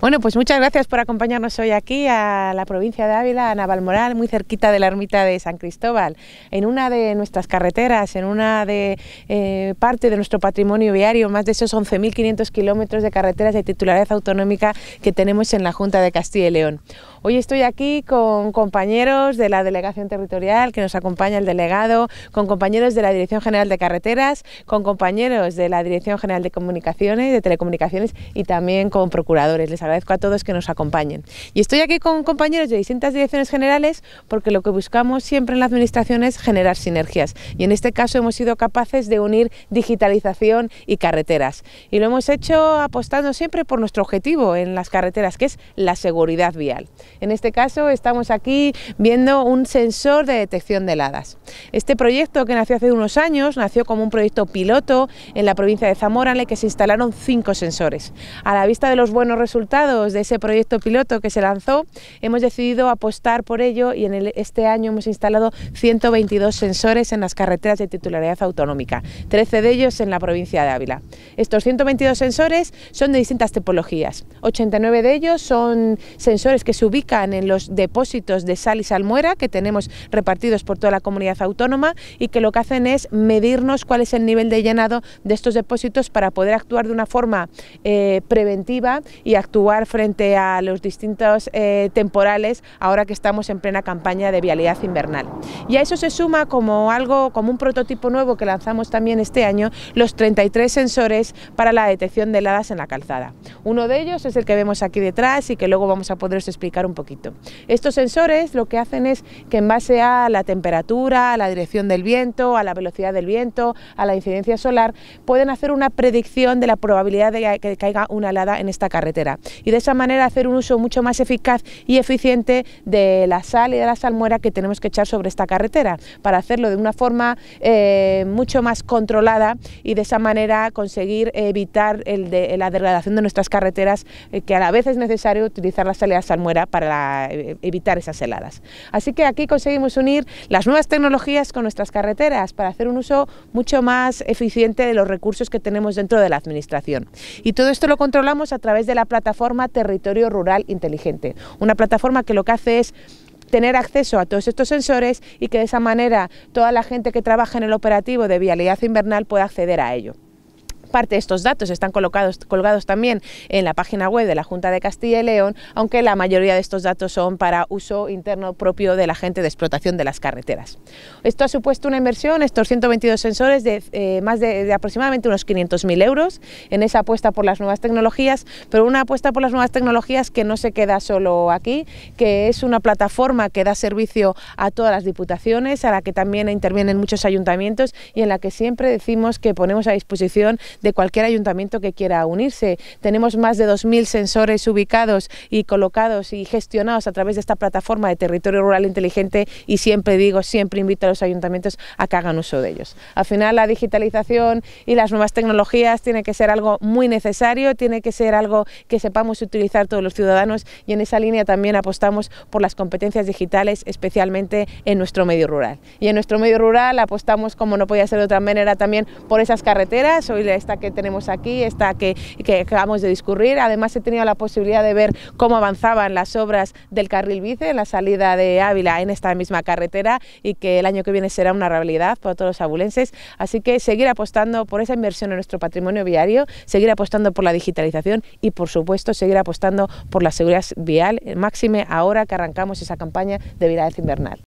Bueno, pues muchas gracias por acompañarnos hoy aquí a la provincia de Ávila, a Navalmoral, muy cerquita de la ermita de San Cristóbal, en una de nuestras carreteras, en una de eh, parte de nuestro patrimonio viario, más de esos 11.500 kilómetros de carreteras de titularidad autonómica que tenemos en la Junta de Castilla y León. Hoy estoy aquí con compañeros de la Delegación Territorial, que nos acompaña el delegado, con compañeros de la Dirección General de Carreteras, con compañeros de la Dirección General de Comunicaciones, de Telecomunicaciones y también con procuradores agradezco a todos que nos acompañen. Y estoy aquí con compañeros de distintas direcciones generales porque lo que buscamos siempre en la administración es generar sinergias y en este caso hemos sido capaces de unir digitalización y carreteras y lo hemos hecho apostando siempre por nuestro objetivo en las carreteras que es la seguridad vial. En este caso estamos aquí viendo un sensor de detección de heladas. Este proyecto que nació hace unos años nació como un proyecto piloto en la provincia de Zamora en el que se instalaron cinco sensores. A la vista de los buenos resultados de ese proyecto piloto que se lanzó, hemos decidido apostar por ello y en este año hemos instalado 122 sensores en las carreteras de titularidad autonómica, 13 de ellos en la provincia de Ávila. Estos 122 sensores son de distintas tipologías, 89 de ellos son sensores que se ubican en los depósitos de sal y salmuera que tenemos repartidos por toda la comunidad autónoma y que lo que hacen es medirnos cuál es el nivel de llenado de estos depósitos para poder actuar de una forma eh, preventiva y actuar frente a los distintos eh, temporales ahora que estamos en plena campaña de vialidad invernal. Y a eso se suma como algo, como un prototipo nuevo que lanzamos también este año, los 33 sensores para la detección de heladas en la calzada. Uno de ellos es el que vemos aquí detrás y que luego vamos a poderos explicar un poquito. Estos sensores lo que hacen es que en base a la temperatura, a la dirección del viento, a la velocidad del viento, a la incidencia solar, pueden hacer una predicción de la probabilidad de que caiga una helada en esta carretera y de esa manera hacer un uso mucho más eficaz y eficiente de la sal y de la salmuera que tenemos que echar sobre esta carretera, para hacerlo de una forma eh, mucho más controlada y de esa manera conseguir evitar la degradación de nuestras carreteras, eh, que a la vez es necesario utilizar la sal y la salmuera para eh, evitar esas heladas. Así que aquí conseguimos unir las nuevas tecnologías con nuestras carreteras para hacer un uso mucho más eficiente de los recursos que tenemos dentro de la Administración. Y todo esto lo controlamos a través de la plataforma Territorio Rural Inteligente. Una plataforma que lo que hace es tener acceso a todos estos sensores y que de esa manera toda la gente que trabaja en el operativo de vialidad invernal pueda acceder a ello. Parte de estos datos están colocados, colgados también en la página web de la Junta de Castilla y León, aunque la mayoría de estos datos son para uso interno propio de la gente de explotación de las carreteras. Esto ha supuesto una inversión, estos 122 sensores, de eh, más de, de, aproximadamente unos 500.000 euros en esa apuesta por las nuevas tecnologías, pero una apuesta por las nuevas tecnologías que no se queda solo aquí, que es una plataforma que da servicio a todas las diputaciones, a la que también intervienen muchos ayuntamientos y en la que siempre decimos que ponemos a disposición de cualquier ayuntamiento que quiera unirse. Tenemos más de 2.000 sensores ubicados y colocados y gestionados a través de esta plataforma de territorio rural inteligente y siempre digo, siempre invito a los ayuntamientos a que hagan uso de ellos. Al final la digitalización y las nuevas tecnologías tiene que ser algo muy necesario, tiene que ser algo que sepamos utilizar todos los ciudadanos y en esa línea también apostamos por las competencias digitales, especialmente en nuestro medio rural. Y en nuestro medio rural apostamos, como no podía ser de otra manera, también por esas carreteras. Hoy que tenemos aquí, esta que, que acabamos de discurrir. Además he tenido la posibilidad de ver cómo avanzaban las obras del carril bici en la salida de Ávila en esta misma carretera y que el año que viene será una realidad para todos los abulenses. Así que seguir apostando por esa inversión en nuestro patrimonio viario, seguir apostando por la digitalización y por supuesto seguir apostando por la seguridad vial, máxime ahora que arrancamos esa campaña de virales invernal.